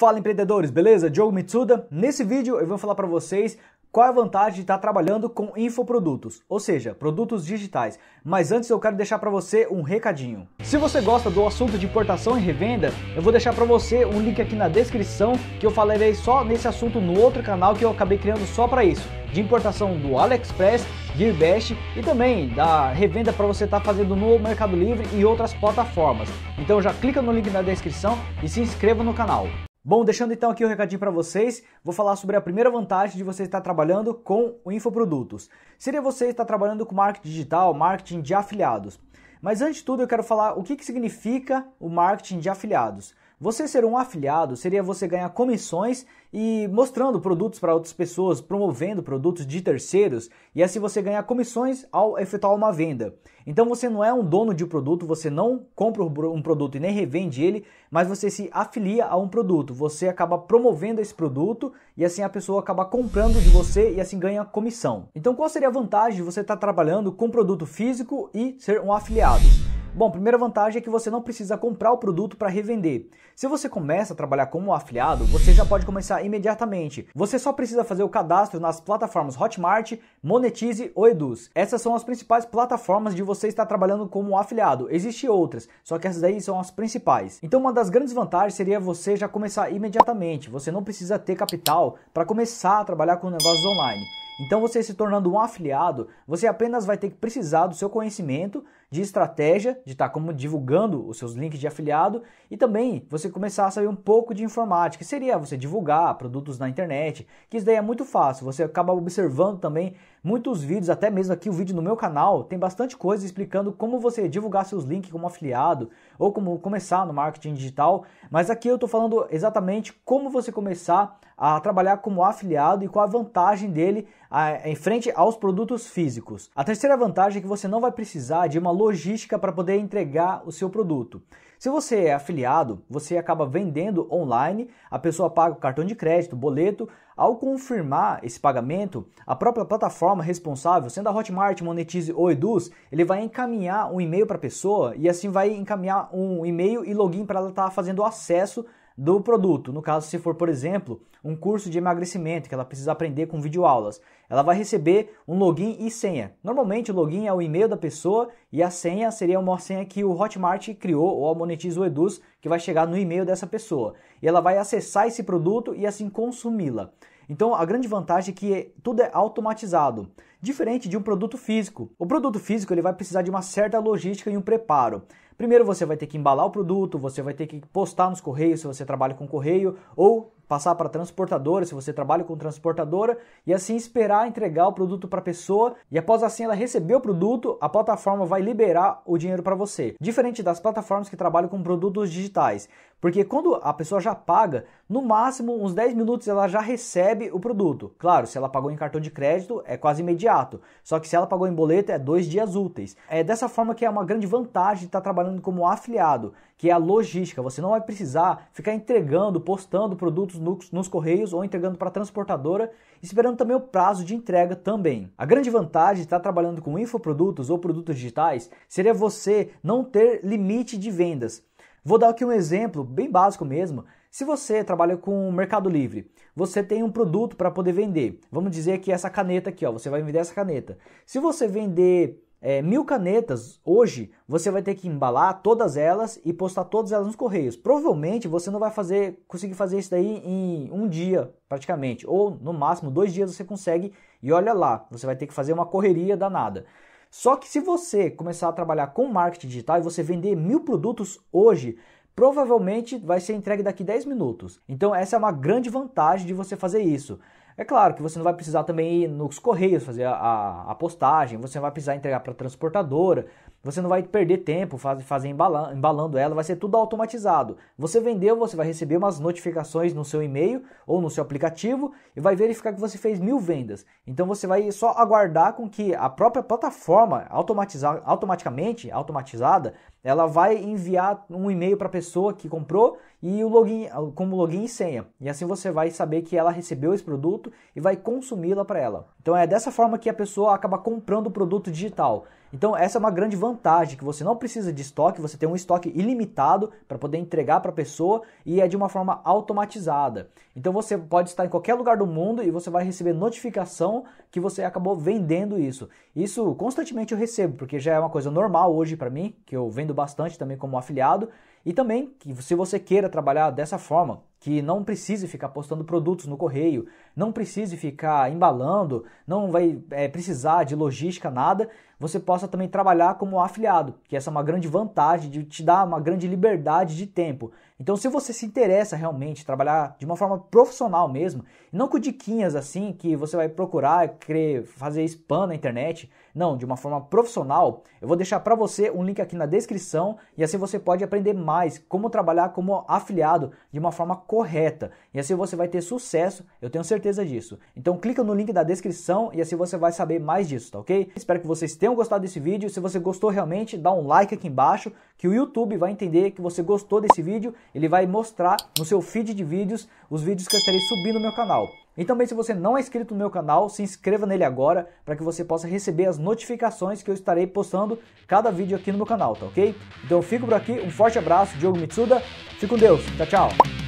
Fala empreendedores, beleza? Diogo Mitsuda. Nesse vídeo eu vou falar para vocês qual é a vantagem de estar trabalhando com infoprodutos, ou seja, produtos digitais. Mas antes eu quero deixar para você um recadinho. Se você gosta do assunto de importação e revenda, eu vou deixar para você um link aqui na descrição que eu falarei só nesse assunto no outro canal que eu acabei criando só para isso, de importação do AliExpress, Gearbest e também da revenda para você estar tá fazendo no Mercado Livre e outras plataformas. Então já clica no link na descrição e se inscreva no canal. Bom, deixando então aqui o um recadinho para vocês, vou falar sobre a primeira vantagem de você estar trabalhando com o infoprodutos. Seria você estar trabalhando com marketing digital, marketing de afiliados. Mas antes de tudo, eu quero falar o que, que significa o marketing de afiliados. Você ser um afiliado seria você ganhar comissões e mostrando produtos para outras pessoas, promovendo produtos de terceiros, e assim você ganhar comissões ao efetuar uma venda. Então você não é um dono de um produto, você não compra um produto e nem revende ele, mas você se afilia a um produto, você acaba promovendo esse produto e assim a pessoa acaba comprando de você e assim ganha comissão. Então qual seria a vantagem de você estar tá trabalhando com produto físico e ser um afiliado? Bom, primeira vantagem é que você não precisa comprar o produto para revender. Se você começa a trabalhar como afiliado, você já pode começar imediatamente. Você só precisa fazer o cadastro nas plataformas Hotmart, Monetize ou Eduz. Essas são as principais plataformas de você estar trabalhando como afiliado. Existem outras, só que essas aí são as principais. Então, uma das grandes vantagens seria você já começar imediatamente. Você não precisa ter capital para começar a trabalhar com negócios online. Então, você se tornando um afiliado, você apenas vai ter que precisar do seu conhecimento de estratégia, de estar tá como divulgando os seus links de afiliado e também você começar a saber um pouco de informática, que seria você divulgar produtos na internet, que isso daí é muito fácil, você acaba observando também Muitos vídeos, até mesmo aqui o vídeo no meu canal, tem bastante coisa explicando como você divulgar seus links como afiliado ou como começar no marketing digital. Mas aqui eu estou falando exatamente como você começar a trabalhar como afiliado e qual a vantagem dele em frente aos produtos físicos. A terceira vantagem é que você não vai precisar de uma logística para poder entregar o seu produto. Se você é afiliado, você acaba vendendo online, a pessoa paga o cartão de crédito, boleto. Ao confirmar esse pagamento, a própria plataforma responsável, sendo a Hotmart, Monetize ou Eduz, ele vai encaminhar um e-mail para a pessoa e assim vai encaminhar um e-mail e login para ela estar tá fazendo o acesso do produto. No caso, se for, por exemplo, um curso de emagrecimento que ela precisa aprender com videoaulas, ela vai receber um login e senha. Normalmente, o login é o e-mail da pessoa e a senha seria uma senha que o Hotmart criou ou a Monetiza o Eduz, que vai chegar no e-mail dessa pessoa. E ela vai acessar esse produto e assim consumi-la. Então, a grande vantagem é que tudo é automatizado diferente de um produto físico. O produto físico ele vai precisar de uma certa logística e um preparo. Primeiro você vai ter que embalar o produto, você vai ter que postar nos correios se você trabalha com correio ou passar para transportadora se você trabalha com transportadora e assim esperar entregar o produto para a pessoa e após assim ela receber o produto, a plataforma vai liberar o dinheiro para você. Diferente das plataformas que trabalham com produtos digitais, porque quando a pessoa já paga, no máximo uns 10 minutos ela já recebe o produto. Claro, se ela pagou em cartão de crédito, é quase imediato imediato. Só que se ela pagou em boleto, é dois dias úteis. É dessa forma que é uma grande vantagem estar trabalhando como afiliado, que é a logística. Você não vai precisar ficar entregando, postando produtos nos, nos correios ou entregando para a transportadora, esperando também o prazo de entrega também. A grande vantagem de estar trabalhando com infoprodutos ou produtos digitais seria você não ter limite de vendas. Vou dar aqui um exemplo bem básico mesmo. Se você trabalha com Mercado Livre, você tem um produto para poder vender. Vamos dizer que essa caneta aqui, ó, você vai vender essa caneta. Se você vender é, mil canetas hoje, você vai ter que embalar todas elas e postar todas elas nos correios. Provavelmente você não vai fazer, conseguir fazer isso daí em um dia, praticamente, ou no máximo dois dias você consegue. E olha lá, você vai ter que fazer uma correria danada. Só que se você começar a trabalhar com marketing digital e você vender mil produtos hoje, provavelmente vai ser entregue daqui 10 minutos. Então essa é uma grande vantagem de você fazer isso. É claro que você não vai precisar também ir nos correios fazer a, a, a postagem, você não vai precisar entregar para a transportadora, você não vai perder tempo faz, fazer embalando, embalando ela, vai ser tudo automatizado. Você vendeu, você vai receber umas notificações no seu e-mail ou no seu aplicativo e vai verificar que você fez mil vendas. Então você vai só aguardar com que a própria plataforma automatizar, automaticamente automatizada ela vai enviar um e-mail para a pessoa que comprou e o login, como login e senha. E assim você vai saber que ela recebeu esse produto e vai consumi-la para ela. Então é dessa forma que a pessoa acaba comprando o produto digital. Então, essa é uma grande vantagem, que você não precisa de estoque, você tem um estoque ilimitado para poder entregar para a pessoa e é de uma forma automatizada. Então, você pode estar em qualquer lugar do mundo e você vai receber notificação que você acabou vendendo isso. Isso constantemente eu recebo, porque já é uma coisa normal hoje para mim, que eu vendo bastante também como afiliado. E também, que se você queira trabalhar dessa forma, que não precise ficar postando produtos no correio, não precise ficar embalando, não vai é, precisar de logística, nada, você possa também trabalhar como afiliado, que essa é uma grande vantagem, de te dar uma grande liberdade de tempo. Então, se você se interessa realmente trabalhar de uma forma profissional mesmo, não com diquinhas assim que você vai procurar querer fazer spam na internet, não, de uma forma profissional, eu vou deixar para você um link aqui na descrição e assim você pode aprender mais como trabalhar como afiliado de uma forma correta. E assim você vai ter sucesso, eu tenho certeza disso. Então clica no link da descrição e assim você vai saber mais disso, tá ok? Espero que vocês tenham gostado desse vídeo. Se você gostou realmente, dá um like aqui embaixo, que o YouTube vai entender que você gostou desse vídeo. Ele vai mostrar no seu feed de vídeos os vídeos que eu estarei subindo no meu canal. E também se você não é inscrito no meu canal, se inscreva nele agora para que você possa receber as notificações que eu estarei postando cada vídeo aqui no meu canal, tá ok? Então eu fico por aqui, um forte abraço, Diogo Mitsuda, fique com Deus, tchau, tchau!